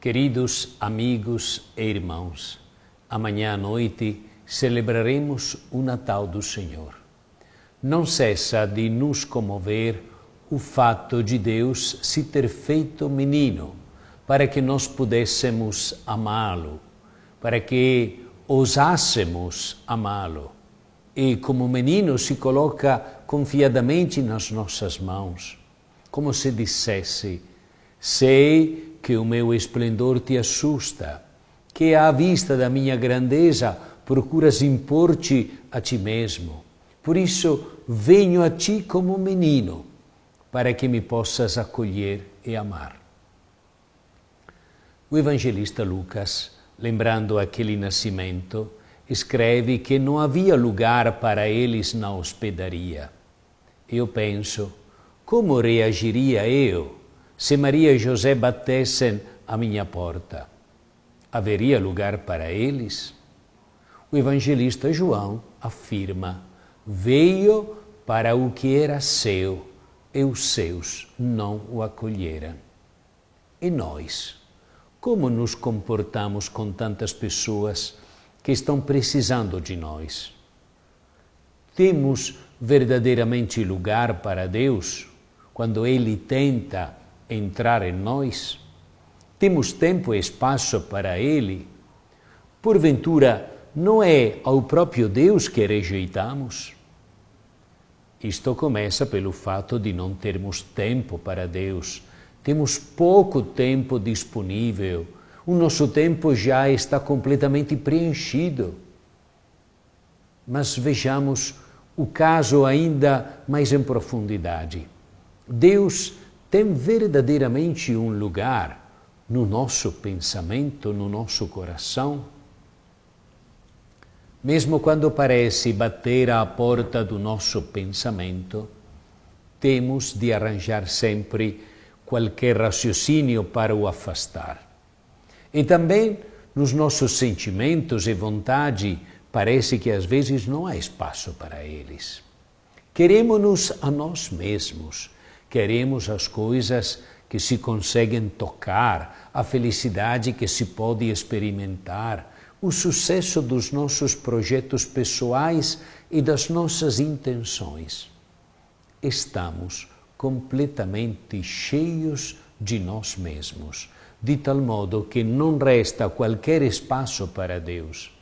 Queridos amigos e irmãos, amanhã à noite celebraremos o Natal do Senhor. Não cessa de nos comover o fato de Deus se ter feito menino para que nós pudéssemos amá-lo, para que ousássemos amá-lo. E como menino se coloca confiadamente nas nossas mãos, como se dissesse: Sei que o meu esplendor te assusta, que à vista da minha grandeza procuras impor-te a ti mesmo. Por isso venho a ti como menino, para que me possas acolher e amar. O evangelista Lucas, lembrando aquele nascimento, escreve que não havia lugar para eles na hospedaria. Eu penso, como reagiria eu se Maria e José batessem à minha porta, haveria lugar para eles? O evangelista João afirma: Veio para o que era seu e os seus não o acolheram. E nós? Como nos comportamos com tantas pessoas que estão precisando de nós? Temos verdadeiramente lugar para Deus quando Ele tenta entrar em nós? Temos tempo e espaço para Ele? Porventura, não é ao próprio Deus que rejeitamos? Isto começa pelo fato de não termos tempo para Deus. Temos pouco tempo disponível. O nosso tempo já está completamente preenchido. Mas vejamos o caso ainda mais em profundidade. Deus tem verdadeiramente um lugar no nosso pensamento, no nosso coração? Mesmo quando parece bater à porta do nosso pensamento, temos de arranjar sempre qualquer raciocínio para o afastar. E também nos nossos sentimentos e vontade, parece que às vezes não há espaço para eles. Queremos-nos a nós mesmos Queremos as coisas que se conseguem tocar, a felicidade que se pode experimentar, o sucesso dos nossos projetos pessoais e das nossas intenções. Estamos completamente cheios de nós mesmos, de tal modo que não resta qualquer espaço para Deus.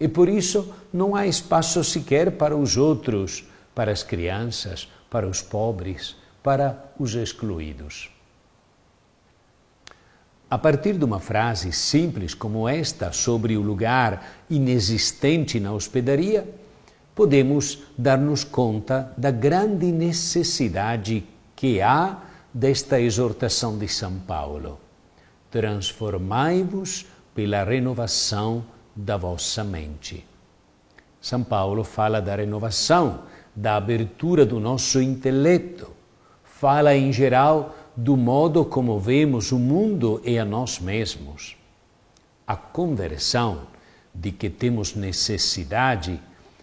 E por isso não há espaço sequer para os outros, para as crianças, para os pobres para os excluídos. A partir de uma frase simples como esta sobre o lugar inexistente na hospedaria, podemos dar-nos conta da grande necessidade que há desta exortação de São Paulo: Transformai-vos pela renovação da vossa mente. São Paulo fala da renovação, da abertura do nosso intelecto, fala em geral do modo como vemos o mundo e a nós mesmos. A conversão de que temos necessidade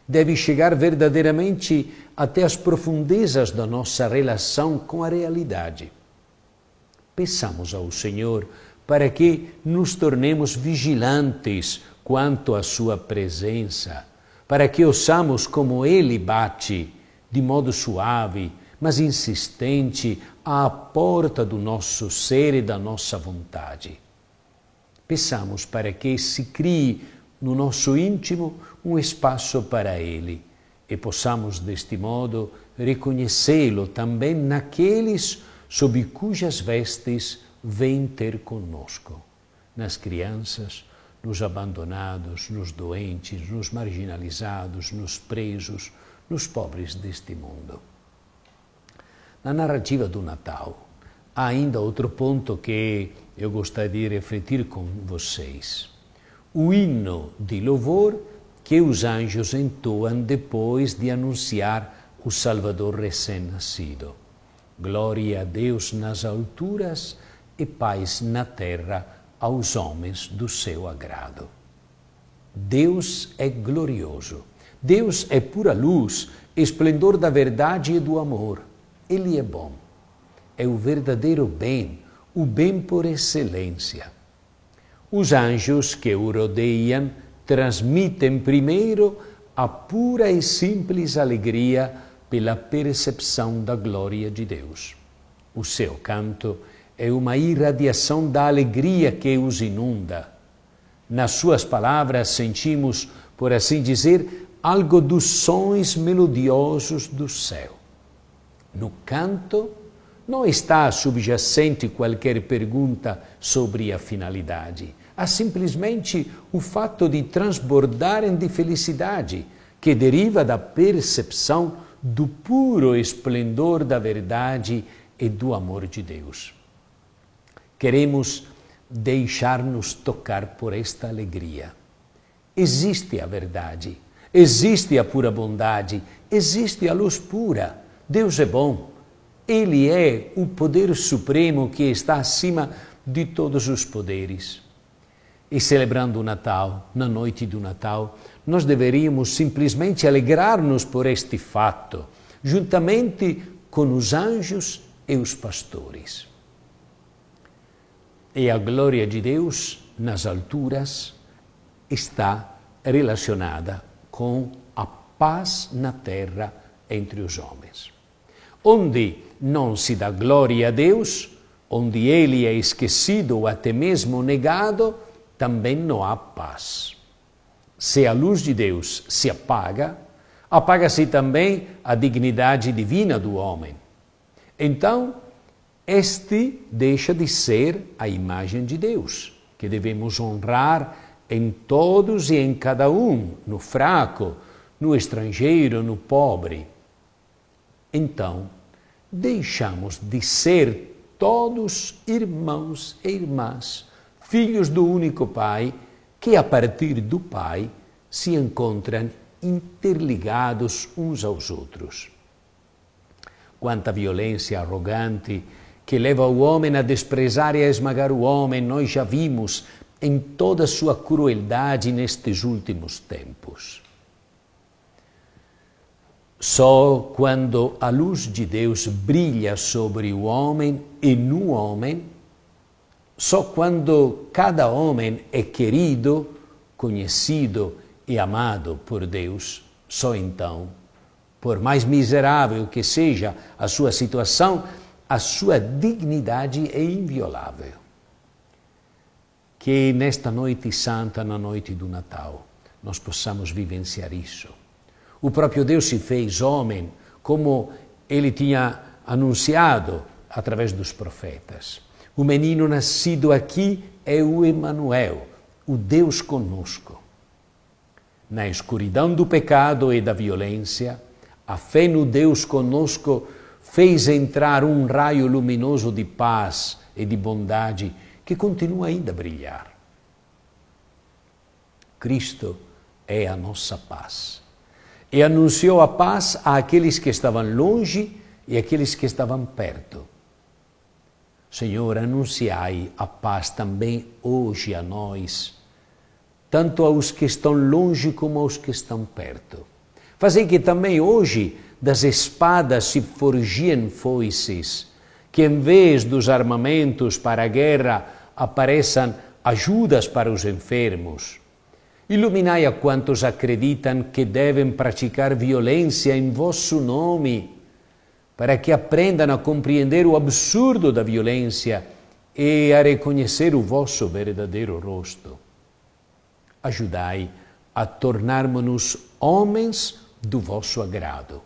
deve chegar verdadeiramente até as profundezas da nossa relação com a realidade. Peçamos ao Senhor para que nos tornemos vigilantes quanto à Sua presença, para que ouçamos como Ele bate, de modo suave, mas insistente à porta do nosso ser e da nossa vontade. Peçamos para que se crie no nosso íntimo um espaço para Ele e possamos, deste modo, reconhecê-lo também naqueles sob cujas vestes vem ter conosco, nas crianças, nos abandonados, nos doentes, nos marginalizados, nos presos, nos pobres deste mundo na narrativa do Natal. Há ainda outro ponto que eu gostaria de refletir com vocês. O hino de louvor que os anjos entoam depois de anunciar o Salvador recém-nascido. Glória a Deus nas alturas e paz na terra aos homens do seu agrado. Deus é glorioso. Deus é pura luz, esplendor da verdade e do amor. Ele é bom. É o verdadeiro bem, o bem por excelência. Os anjos que o rodeiam transmitem primeiro a pura e simples alegria pela percepção da glória de Deus. O seu canto é uma irradiação da alegria que os inunda. Nas suas palavras sentimos, por assim dizer, algo dos sons melodiosos do céu no canto, não está subjacente qualquer pergunta sobre a finalidade. Há simplesmente o fato de transbordarem de felicidade, que deriva da percepção do puro esplendor da verdade e do amor de Deus. Queremos deixar-nos tocar por esta alegria. Existe a verdade, existe a pura bondade, existe a luz pura Deus é bom. Ele é o poder supremo que está acima de todos os poderes. E celebrando o Natal, na noite do Natal, nós deveríamos simplesmente alegrar-nos por este fato, juntamente com os anjos e os pastores. E a glória de Deus nas alturas está relacionada com a paz na terra entre os homens. Onde não se dá glória a Deus, onde ele é esquecido ou até mesmo negado, também não há paz. Se a luz de Deus se apaga, apaga-se também a dignidade divina do homem. Então, este deixa de ser a imagem de Deus, que devemos honrar em todos e em cada um, no fraco, no estrangeiro, no pobre. Então, deixamos de ser todos irmãos e irmãs, filhos do único Pai, que a partir do Pai se encontram interligados uns aos outros. Quanta violência arrogante que leva o homem a desprezar e a esmagar o homem, nós já vimos em toda sua crueldade nestes últimos tempos. Só quando a luz de Deus brilha sobre o homem e no homem, só quando cada homem é querido, conhecido e amado por Deus, só então, por mais miserável que seja a sua situação, a sua dignidade é inviolável. Que nesta noite santa, na noite do Natal, nós possamos vivenciar isso o próprio Deus se fez homem, como ele tinha anunciado através dos profetas. O menino nascido aqui é o Emanuel, o Deus conosco. Na escuridão do pecado e da violência, a fé no Deus conosco fez entrar um raio luminoso de paz e de bondade que continua ainda a brilhar. Cristo é a nossa paz e anunciou a paz àqueles que estavam longe e àqueles que estavam perto. Senhor, anunciai a paz também hoje a nós, tanto aos que estão longe como aos que estão perto. Fazei que também hoje das espadas se forgiem foices, que em vez dos armamentos para a guerra apareçam ajudas para os enfermos Iluminai a quantos acreditam que devem praticar violência em vosso nome, para que aprendam a compreender o absurdo da violência e a reconhecer o vosso verdadeiro rosto. Ajudai a tornarmos-nos homens do vosso agrado,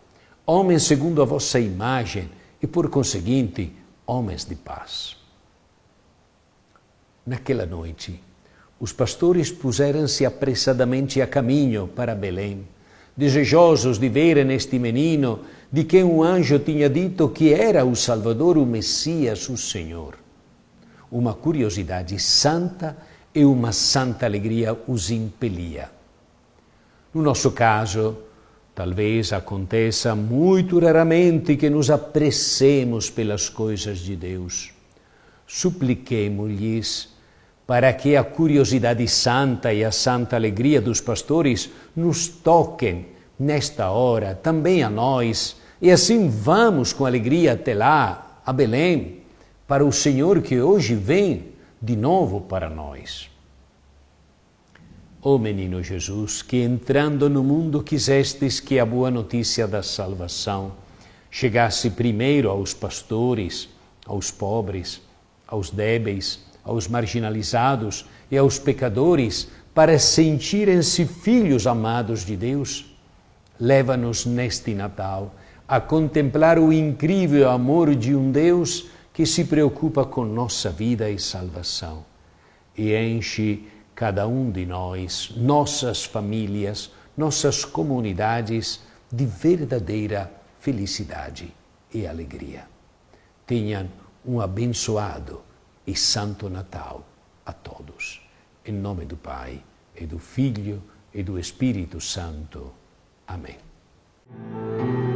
homens segundo a vossa imagem e, por conseguinte, homens de paz. Naquela noite, os pastores puseram-se apressadamente a caminho para Belém, desejosos de verem este menino de quem um anjo tinha dito que era o Salvador, o Messias, o Senhor. Uma curiosidade santa e uma santa alegria os impelia. No nosso caso, talvez aconteça muito raramente que nos apressemos pelas coisas de Deus. Supliquemos-lhes para que a curiosidade santa e a santa alegria dos pastores nos toquem nesta hora, também a nós, e assim vamos com alegria até lá, a Belém, para o Senhor que hoje vem de novo para nós. Ó oh, menino Jesus, que entrando no mundo quisestes que a boa notícia da salvação chegasse primeiro aos pastores, aos pobres, aos débeis, aos marginalizados e aos pecadores para sentirem-se filhos amados de Deus, leva-nos neste Natal a contemplar o incrível amor de um Deus que se preocupa com nossa vida e salvação e enche cada um de nós, nossas famílias, nossas comunidades de verdadeira felicidade e alegria. Tenham um abençoado e Santo Natal a todos. Em nome do Pai, e do Filho, e do Espírito Santo. Amém.